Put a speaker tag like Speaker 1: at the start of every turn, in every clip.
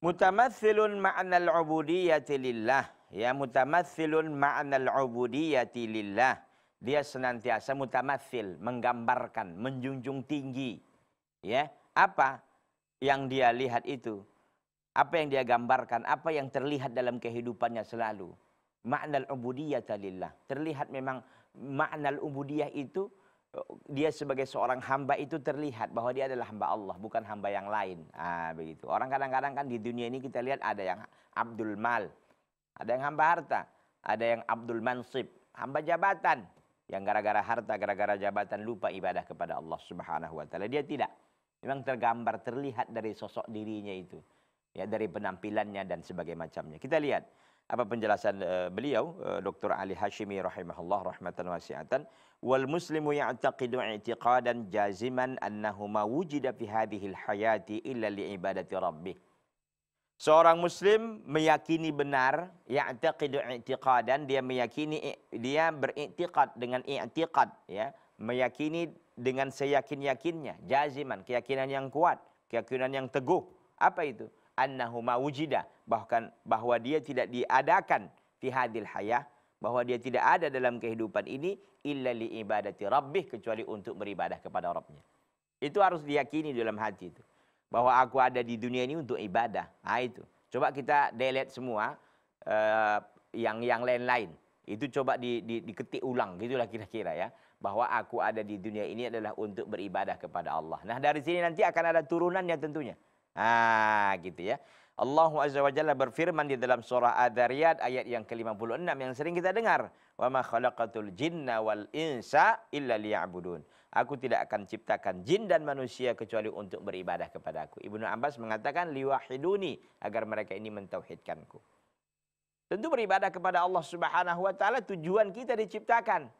Speaker 1: Mutamatsilun al ubudiyyati lillah. Ya mutamatsilun al ubudiyyati lillah. Dia senantiasa mutamatsil, menggambarkan, menjunjung tinggi. Ya, apa yang dia lihat itu? Apa yang dia gambarkan? Apa yang terlihat dalam kehidupannya selalu? al ubudiyyati lillah. Terlihat memang makna ubudiyah itu dia sebagai seorang hamba itu terlihat bahwa dia adalah hamba Allah bukan hamba yang lain ah begitu orang kadang-kadang kan di dunia ini kita lihat ada yang Abdul Mal ada yang hamba harta ada yang Abdul Mansib hamba jabatan yang gara-gara harta gara-gara jabatan lupa ibadah kepada Allah Subhanahu wa taala dia tidak memang tergambar terlihat dari sosok dirinya itu ya dari penampilannya dan sebagainya macamnya kita lihat apa penjelasan eh, beliau uh, eh, Dr. Ali Hashimi rahimahullah rahmatan wasi'atan wal muslimu ya'taqidu i'tiqadan jaziman annahu ma wujida fi hadhihi hayati illa li ibadati rabbih Seorang muslim meyakini benar, ya'taqidu i'tiqadan, dia meyakini dia beriktikad dengan i'tiqad ya, meyakini dengan seyakin-yakinnya, jaziman, keyakinan yang kuat, keyakinan yang teguh. Apa itu? annahuma wujida bahkan bahwa dia tidak diadakan fi hadil hayah bahwa dia tidak ada dalam kehidupan ini illa li ibadati rabbih kecuali untuk beribadah kepada Rabbnya. Itu harus diyakini dalam hati itu. Bahwa aku ada di dunia ini untuk ibadah. Nah itu. Coba kita delete semua uh, yang yang lain-lain. Itu coba di, di, diketik ulang gitulah kira-kira ya. Bahwa aku ada di dunia ini adalah untuk beribadah kepada Allah. Nah dari sini nanti akan ada turunannya tentunya. Ah, gitu ya. Allah Azza wa Jalla berfirman di dalam surah adz ayat yang ke-56 yang sering kita dengar, "Wa ma khalaqatul jinna wal insa illa liya'budun." Aku tidak akan ciptakan jin dan manusia kecuali untuk beribadah kepadaku. Ibnu Abbas mengatakan liwahiduni agar mereka ini mentauhidkanku. Tentu beribadah kepada Allah Subhanahu wa taala tujuan kita diciptakan.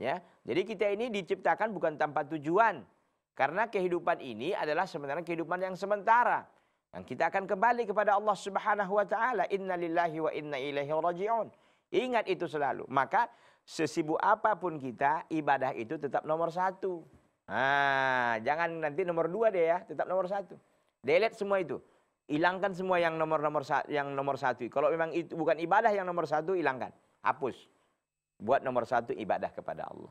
Speaker 1: Ya. Jadi kita ini diciptakan bukan tanpa tujuan. Karena kehidupan ini adalah sebenarnya kehidupan yang sementara. Dan kita akan kembali kepada Allah Subhanahu wa taala. Inna lillahi wa inna ilaihi rajiun. Ingat itu selalu. Maka sesibuk apapun kita, ibadah itu tetap nomor satu. Nah, jangan nanti nomor dua deh ya, tetap nomor satu. Delete semua itu. Hilangkan semua yang nomor-nomor yang nomor satu. Kalau memang itu bukan ibadah yang nomor satu, hilangkan. Hapus. Buat nomor satu ibadah kepada Allah.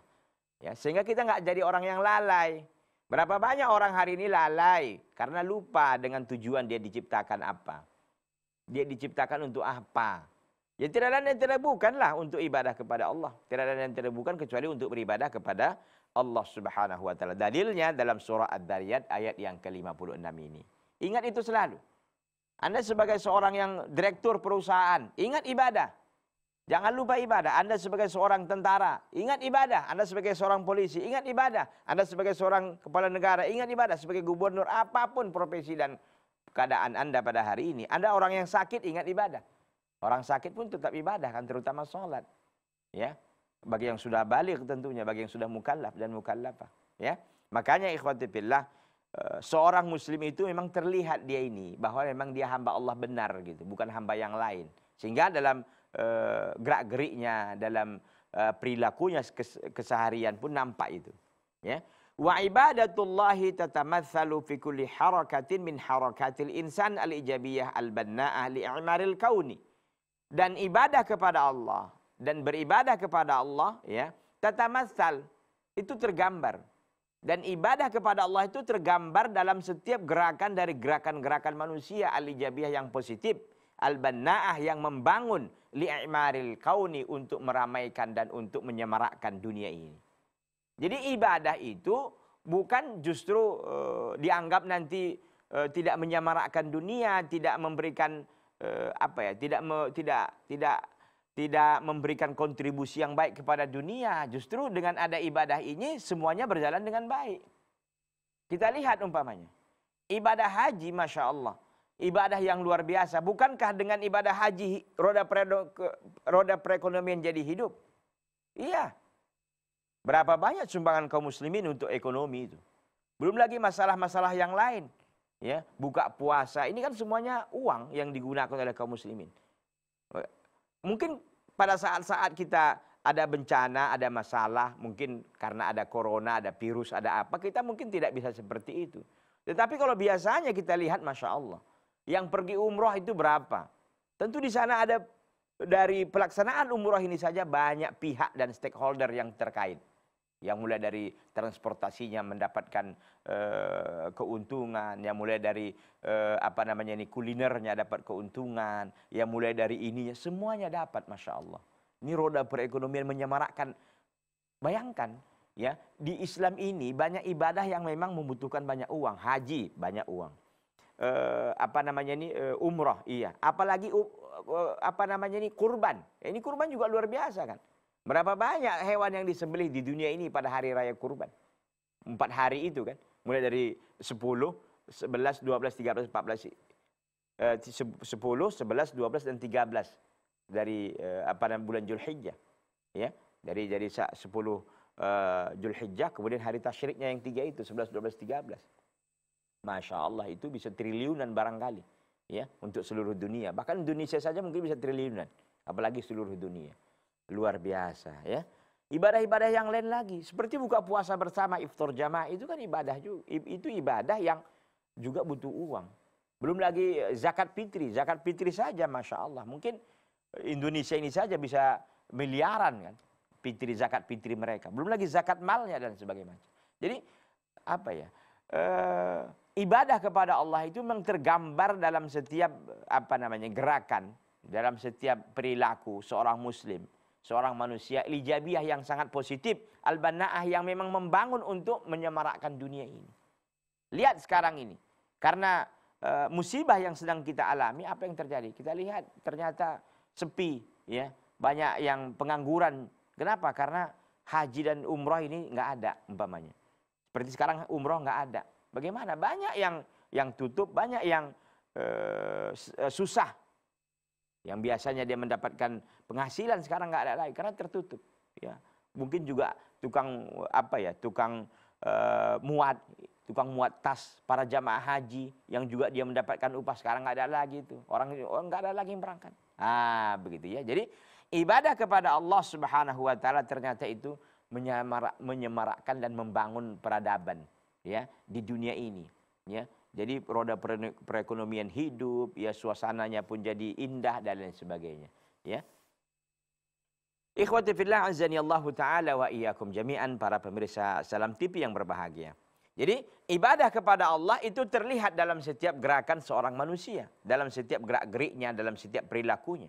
Speaker 1: Ya, sehingga kita nggak jadi orang yang lalai. Berapa banyak orang hari ini lalai karena lupa dengan tujuan dia diciptakan apa. Dia diciptakan untuk apa. Ya tidak ada yang tidak bukanlah untuk ibadah kepada Allah. Tidak ada yang tidak bukan kecuali untuk beribadah kepada Allah Subhanahu wa taala. Dalilnya dalam surah Ad-Dariyat ayat yang ke-56 ini. Ingat itu selalu. Anda sebagai seorang yang direktur perusahaan, ingat ibadah. Jangan lupa ibadah. Anda sebagai seorang tentara, ingat ibadah. Anda sebagai seorang polisi, ingat ibadah. Anda sebagai seorang kepala negara, ingat ibadah. Sebagai gubernur, apapun profesi dan keadaan Anda pada hari ini. Anda orang yang sakit, ingat ibadah. Orang sakit pun tetap ibadah kan, terutama sholat. Ya, bagi yang sudah balik tentunya, bagi yang sudah mukallaf dan mukallafah. Ya, makanya ikhwatifillah, eh, seorang muslim itu memang terlihat dia ini bahwa memang dia hamba Allah benar gitu, bukan hamba yang lain. Sehingga dalam uh, gerak-geriknya dalam uh, perilakunya keseharian pun nampak itu ya wa ibadatullahi tatamatsalu fi kulli harakatin min harakatil insan al ijabiyah al bannaah li kauni dan ibadah kepada Allah dan beribadah kepada Allah ya tatamatsal itu tergambar dan ibadah kepada Allah itu tergambar dalam setiap gerakan dari gerakan-gerakan manusia al ijabiyah yang positif Al-Banna'ah yang membangun li'imaril kauni untuk meramaikan dan untuk menyemarakkan dunia ini. Jadi ibadah itu bukan justru uh, dianggap nanti uh, tidak menyemarakkan dunia, tidak memberikan uh, apa ya, tidak me, tidak tidak tidak memberikan kontribusi yang baik kepada dunia. Justru dengan ada ibadah ini semuanya berjalan dengan baik. Kita lihat umpamanya. Ibadah haji Masya Allah ibadah yang luar biasa. Bukankah dengan ibadah haji roda, pre, roda perekonomian jadi hidup? Iya. Berapa banyak sumbangan kaum muslimin untuk ekonomi itu? Belum lagi masalah-masalah yang lain. Ya, buka puasa. Ini kan semuanya uang yang digunakan oleh kaum muslimin. Mungkin pada saat-saat kita ada bencana, ada masalah, mungkin karena ada corona, ada virus, ada apa, kita mungkin tidak bisa seperti itu. Tetapi kalau biasanya kita lihat, Masya Allah. Yang pergi umroh itu berapa? Tentu di sana ada dari pelaksanaan umroh ini saja banyak pihak dan stakeholder yang terkait. Yang mulai dari transportasinya mendapatkan uh, keuntungan, yang mulai dari uh, apa namanya ini kulinernya dapat keuntungan, yang mulai dari ininya semuanya dapat, masya Allah. Ini roda perekonomian menyemarakkan. Bayangkan ya di Islam ini banyak ibadah yang memang membutuhkan banyak uang, haji banyak uang uh, apa namanya ini uh, eh, umroh iya apalagi uh, apa namanya ini kurban ini kurban juga luar biasa kan berapa banyak hewan yang disembelih di dunia ini pada hari raya kurban empat hari itu kan mulai dari sepuluh sebelas dua belas tiga belas empat belas sepuluh sebelas dua belas dan tiga belas dari uh, apa namanya bulan julhijjah ya dari dari sepuluh uh, Julhijjah kemudian hari tasyriknya yang tiga itu 11 12 13 Masya Allah itu bisa triliunan barangkali ya untuk seluruh dunia. Bahkan Indonesia saja mungkin bisa triliunan, apalagi seluruh dunia. Luar biasa ya. Ibadah-ibadah yang lain lagi seperti buka puasa bersama iftar jamaah itu kan ibadah juga. Itu ibadah yang juga butuh uang. Belum lagi eh, zakat fitri, zakat fitri saja Masya Allah. Mungkin eh, Indonesia ini saja bisa miliaran kan fitri zakat fitri mereka. Belum lagi zakat malnya dan sebagainya. Jadi apa ya? Eh, ibadah kepada Allah itu memang tergambar dalam setiap apa namanya gerakan, dalam setiap perilaku seorang muslim, seorang manusia ijabiah yang sangat positif, al-banaah yang memang membangun untuk menyemarakkan dunia ini. Lihat sekarang ini. Karena e, musibah yang sedang kita alami apa yang terjadi? Kita lihat ternyata sepi ya, banyak yang pengangguran. Kenapa? Karena haji dan umroh ini nggak ada umpamanya. Seperti sekarang umroh nggak ada Bagaimana? Banyak yang yang tutup, banyak yang eh, eh, susah. Yang biasanya dia mendapatkan penghasilan sekarang nggak ada lagi karena tertutup. Ya, mungkin juga tukang apa ya, tukang eh, muat, tukang muat tas para jamaah haji yang juga dia mendapatkan upah sekarang nggak ada lagi itu. Orang orang nggak ada lagi yang berangkat. Ah, begitu ya. Jadi ibadah kepada Allah Subhanahu wa taala ternyata itu menyemarakkan dan membangun peradaban ya di dunia ini ya jadi roda perekonomian hidup ya suasananya pun jadi indah dan lain sebagainya ya Ikhwati fillah azani Allahu taala wa iyyakum jami'an para pemirsa Salam TV yang berbahagia. Jadi ibadah kepada Allah itu terlihat dalam setiap gerakan seorang manusia, dalam setiap gerak-geriknya, dalam setiap perilakunya.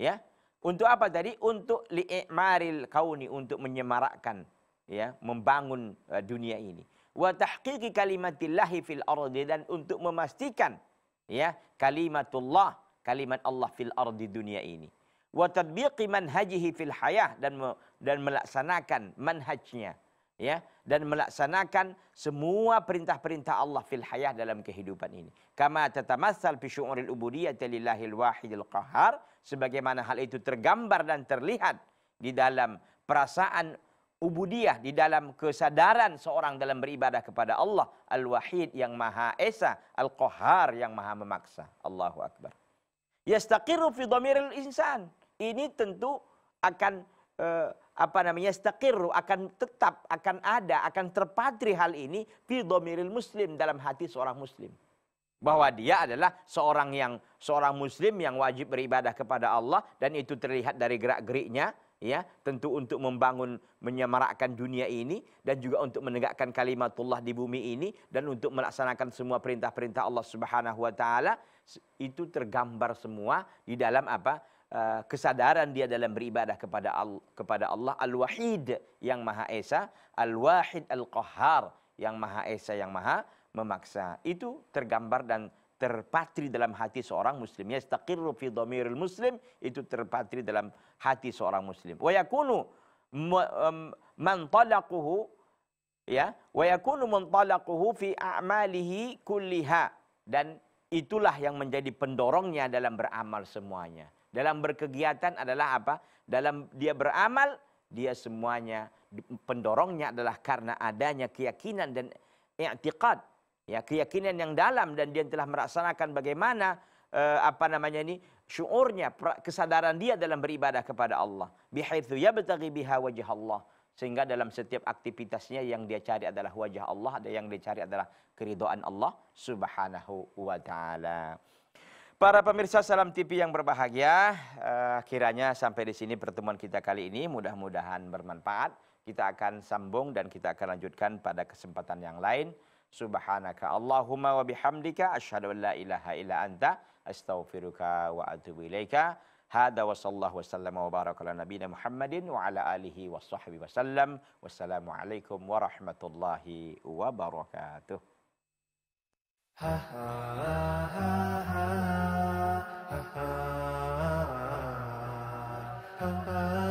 Speaker 1: Ya. Untuk apa tadi? Untuk li'maril kauni, untuk menyemarakkan ya, membangun eh, dunia ini wa tahqiqi kalimatillahi fil ardi dan untuk memastikan ya kalimatullah kalimat Allah fil ardi dunia ini wa tadbiqi manhajihi fil hayah dan dan melaksanakan manhajnya ya dan melaksanakan semua perintah-perintah Allah fil hayah dalam kehidupan ini kama tatamassal fi syu'uril ubudiyyati lillahil wahidil qahar sebagaimana hal itu tergambar dan terlihat di dalam perasaan ubudiyah di dalam kesadaran seorang dalam beribadah kepada Allah Al-Wahid yang Maha Esa, Al-Qahar yang Maha memaksa. Allahu Akbar. Yastaqirru fi dhamiril insan. Ini tentu akan eh, apa namanya? Yastaqirru akan tetap akan ada, akan terpatri hal ini fi dhamiril muslim dalam hati seorang muslim. Bahwa dia adalah seorang yang seorang muslim yang wajib beribadah kepada Allah dan itu terlihat dari gerak-geriknya, ya tentu untuk membangun menyemarakkan dunia ini dan juga untuk menegakkan kalimat kalimatullah di bumi ini dan untuk melaksanakan semua perintah-perintah Allah Subhanahu wa taala itu tergambar semua di dalam apa eh, kesadaran dia dalam beribadah kepada Allah, kepada Allah Al-Wahid yang Maha Esa, Al-Wahid Al-Qahhar yang Maha Esa yang Maha memaksa. Itu tergambar dan terpatri dalam hati seorang muslim yastaqirru fi dhamiril muslim itu terpatri dalam hati seorang muslim wa yakunu man talaquhu ya wa yakunu talaquhu fi a'malihi kulliha dan itulah yang menjadi pendorongnya dalam beramal semuanya dalam berkegiatan adalah apa dalam dia beramal dia semuanya pendorongnya adalah karena adanya keyakinan dan i'tiqad ya keyakinan yang dalam dan dia telah melaksanakan bagaimana eh, apa namanya ini syuurnya kesadaran dia dalam beribadah kepada Allah bihaitsu yabtaghi biha wajh Allah sehingga dalam setiap aktivitasnya yang dia cari adalah wajah Allah Ada yang dia cari adalah keridhaan Allah Subhanahu wa taala. Para pemirsa Salam TV yang berbahagia, uh, kiranya sampai di sini pertemuan kita kali ini mudah-mudahan bermanfaat. Kita akan sambung dan kita akan lanjutkan pada kesempatan yang lain. سبحانك اللهم وبحمدك أشهد أن لا إله إلا أنت أستغفرك وأتوب إليك هذا وصلى الله وسلم وبارك على نبينا محمد وعلى آله وصحبه وسلم والسلام عليكم ورحمة الله وبركاته ha ha ha ha ha ha